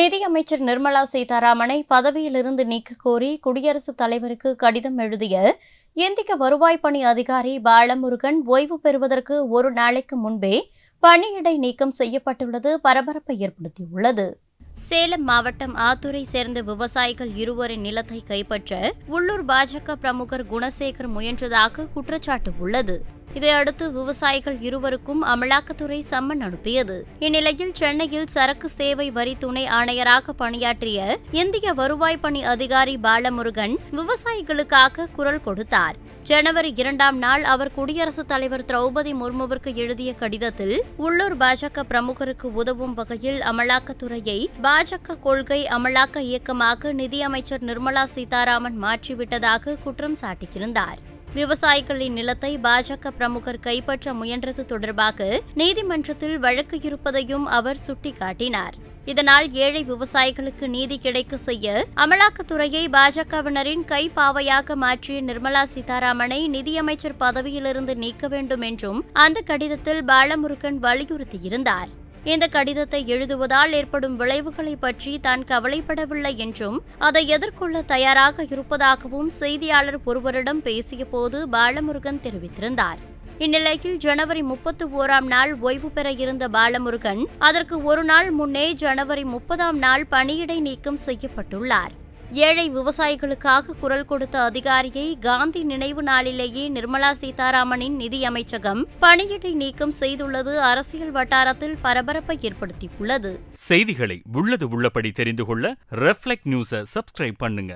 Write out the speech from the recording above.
நிதியமைச்சர் நிர்மலா சீதாராமனை பதவியிலிருந்து நீக்க கோரி குடியரசுத் தலைவருக்கு கடிதம் எழுதிய இந்திய வருவாய் பணி அதிகாரி பாலமுருகன் ஓய்வு பெறுவதற்கு ஒரு நாளைக்கு முன்பே பணியிடை நீக்கம் செய்யப்பட்டுள்ளது பரபரப்பை ஏற்படுத்தியுள்ளது சேலம் மாவட்டம் ஆத்தூரை சேர்ந்த விவசாயிகள் இருவரின் நிலத்தை கைப்பற்ற உள்ளூர் பாஜக பிரமுகர் குணசேகர் முயன்றதாக குற்றச்சாட்டு உள்ளது இதையடுத்து விவசாயிகள் இருவருக்கும் அமலாக்கத்துறை சம்மன் அனுப்பியது இந்நிலையில் சென்னையில் சரக்கு சேவை வரி துணை ஆணையராக பணியாற்றிய இந்திய வருவாய் பணி அதிகாரி பாலமுருகன் விவசாயிகளுக்காக குரல் கொடுத்தார் ஜனவரி இரண்டாம் நாள் அவர் குடியரசுத் தலைவர் திரௌபதி முர்முவிற்கு எழுதிய கடிதத்தில் உள்ளூர் பாஜக பிரமுகருக்கு உதவும் வகையில் அமலாக்கத்துறையை பாஜக கொள்கை அமலாக்க இயக்கமாக நிதியமைச்சர் நிர்மலா சீதாராமன் மாற்றிவிட்டதாக குற்றம் சாட்டியிருந்தார் விவசாயிகளின் நிலத்தை பாஜக பிரமுகர் கைப்பற்ற முயன்றது தொடர்பாக நீதிமன்றத்தில் வழக்கு இருப்பதையும் அவர் சுட்டிக்காட்டினார் இதனால் ஏழை விவசாயிகளுக்கு நீதி கிடைக்க செய்ய அமலாக்கத்துறையை பாஜகவினரின் கைப்பாவையாக மாற்றிய நிர்மலா சீதாராமனை நிதியமைச்சர் பதவியிலிருந்து நீக்க வேண்டும் என்றும் அந்த கடிதத்தில் பாலமுருகன் வலியுறுத்தியிருந்தார் இந்த கடிதத்தை எழுதுவதால் ஏற்படும் விளைவுகளை பற்றி தான் கவலைப்படவில்லை என்றும் அதை எதிர்கொள்ள தயாராக இருப்பதாகவும் செய்தியாளர் ஒருவரிடம் பேசியபோது பாலமுருகன் தெரிவித்திருந்தார் இந்நிலையில் ஜனவரி முப்பத்தி ஓராம் நாள் ஓய்வு பெற இருந்த பாலமுருகன் அதற்கு ஒரு நாள் முன்னே ஜனவரி முப்பதாம் நாள் பணியிடை நீக்கம் செய்யப்பட்டுள்ளார் ஏழை விவசாயிகளுக்காக குரல் கொடுத்த அதிகாரியை காந்தி நினைவு நாளிலேயே நிர்மலா சீதாராமனின் நிதியமைச்சகம் பணியிடை நீக்கம் செய்துள்ளது அரசியல் வட்டாரத்தில் பரபரப்பை ஏற்படுத்தியுள்ளது செய்திகளை உள்ளது உள்ளபடி தெரிந்து கொள்ள ரெஃப்ளெக்ட் நியூஸை சப்ஸ்கிரைப் பண்ணுங்க